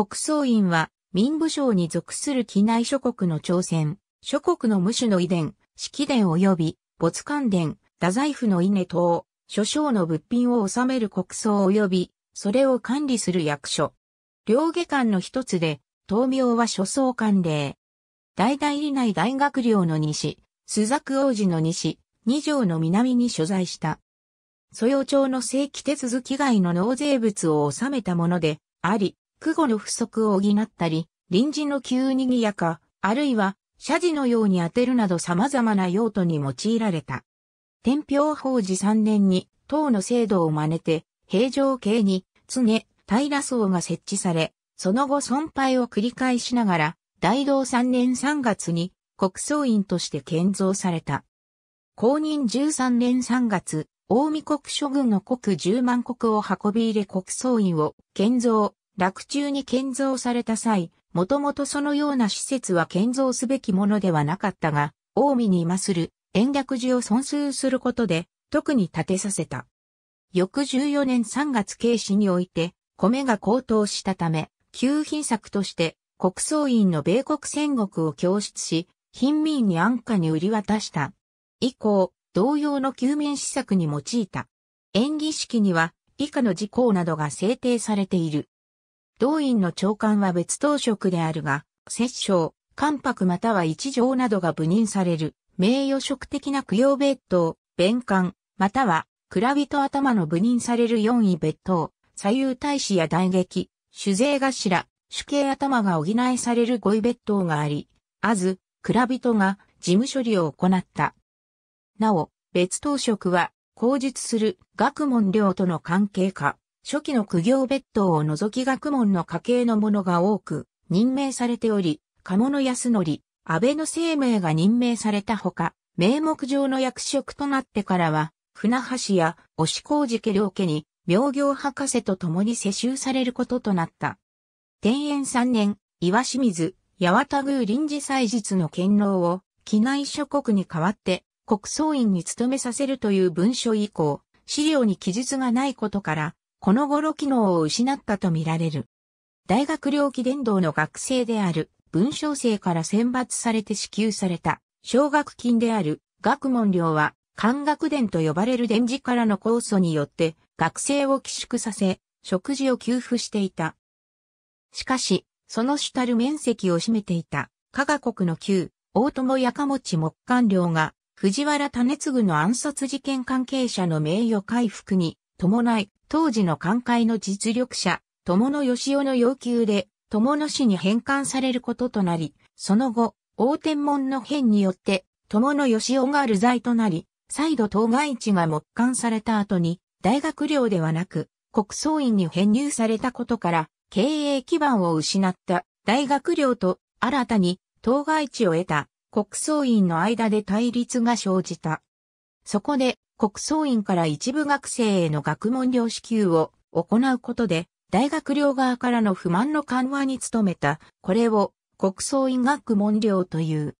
国葬院は民部省に属する機内諸国の朝鮮、諸国の無種の遺伝、式伝及び没関伝、太宰府の稲等、諸省の物品を収める国葬及び、それを管理する役所。両下官の一つで、東名は諸総官令。大々理内大学領の西、朱雀王子の西、二条の南に所在した。蘇陽町の正規手続き外の納税物を納めたもので、あり、苦後の不足を補ったり、臨時の急にぎやか、あるいは、謝辞のように当てるなど様々な用途に用いられた。天平法治3年に、党の制度を真似て、平城系に、常、平層が設置され、その後損廃を繰り返しながら、大道3年3月に、国葬院として建造された。公認13年3月、大見国諸軍の国10万国を運び入れ国葬院を建造、落中に建造された際、もともとそのような施設は建造すべきものではなかったが、近江に今する延暦寺を損数することで、特に建てさせた。翌14年3月慶視において、米が高騰したため、旧品策として、国葬院の米国戦国を供出し、貧民に安価に売り渡した。以降、同様の救民施策に用いた。演技式には、以下の事項などが制定されている。同院の長官は別当職であるが、摂政、関白または一条などが部任される、名誉職的な供養別当、弁官、または、蔵人頭の部任される四位別当、左右大使や大劇、主税頭、主刑頭が補いされる五位別当があり、あず、蔵人が事務処理を行った。なお、別当職は、口述する学問領との関係か、初期の苦行別当を除き学問の家系のものが多く任命されており、鴨野康則、安倍の生命が任命されたほか、名目上の役職となってからは、船橋や押工事家両家に、病業博士と共に世襲されることとなった。天延三年、岩清水、八幡宮臨時祭日の権能を、機内諸国に代わって、国葬院に勤めさせるという文書以降、資料に記述がないことから、この頃機能を失ったとみられる。大学領記伝道の学生である文章生から選抜されて支給された奨学金である学問料は漢学伝と呼ばれる伝示からの酵素によって学生を寄宿させ、食事を給付していた。しかし、その主たる面積を占めていた、加賀国の旧、大友やかもち木官寮が、藤原種次の暗殺事件関係者の名誉回復に伴い、当時の寛会の実力者、友野義雄の要求で、友野氏に返還されることとなり、その後、大天門の変によって、友野義雄が流罪となり、再度当該地が木管された後に、大学寮ではなく、国葬院に編入されたことから、経営基盤を失った大学寮と、新たに当該地を得た国葬院の間で対立が生じた。そこで、国葬院から一部学生への学問料支給を行うことで、大学寮側からの不満の緩和に努めた、これを国葬院学問料という。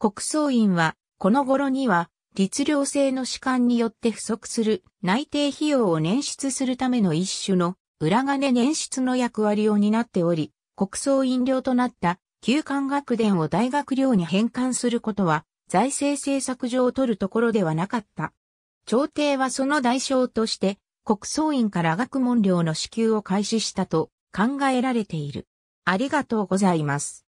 国葬院は、この頃には、律令制の主観によって不足する内定費用を捻出するための一種の裏金捻出の役割を担っており、国葬院寮となった旧館学殿を大学寮に返還することは財政政策上を取るところではなかった。朝廷はその代償として、国葬院から学問料の支給を開始したと考えられている。ありがとうございます。